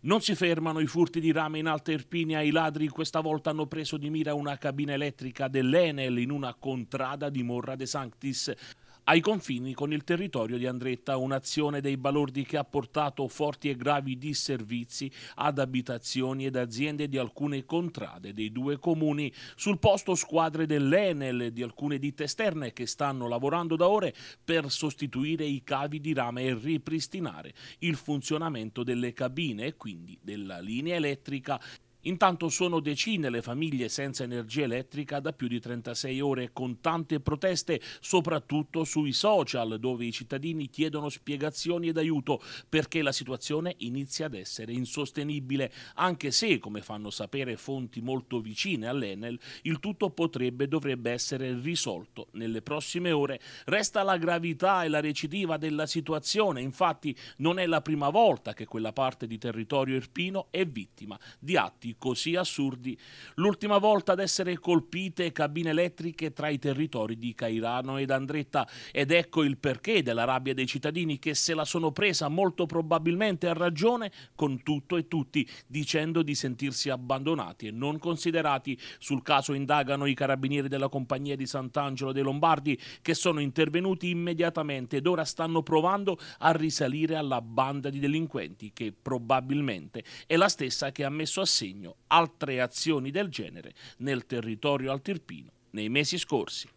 Non si fermano i furti di rame in Alta Irpinia, i ladri questa volta hanno preso di mira una cabina elettrica dell'Enel in una contrada di Morra de Sanctis ai confini con il territorio di Andretta, un'azione dei balordi che ha portato forti e gravi disservizi ad abitazioni ed aziende di alcune contrade dei due comuni. Sul posto squadre dell'Enel e di alcune ditte esterne che stanno lavorando da ore per sostituire i cavi di rame e ripristinare il funzionamento delle cabine e quindi della linea elettrica Intanto sono decine le famiglie senza energia elettrica da più di 36 ore con tante proteste, soprattutto sui social dove i cittadini chiedono spiegazioni ed aiuto perché la situazione inizia ad essere insostenibile, anche se, come fanno sapere fonti molto vicine all'Enel, il tutto potrebbe e dovrebbe essere risolto nelle prossime ore. Resta la gravità e la recidiva della situazione, infatti non è la prima volta che quella parte di territorio irpino è vittima di atti così assurdi, l'ultima volta ad essere colpite cabine elettriche tra i territori di Cairano ed Andretta. Ed ecco il perché della rabbia dei cittadini che se la sono presa molto probabilmente a ragione con tutto e tutti, dicendo di sentirsi abbandonati e non considerati. Sul caso indagano i carabinieri della compagnia di Sant'Angelo dei Lombardi che sono intervenuti immediatamente ed ora stanno provando a risalire alla banda di delinquenti che probabilmente è la stessa che ha messo a segno segno altre azioni del genere nel territorio altirpino nei mesi scorsi.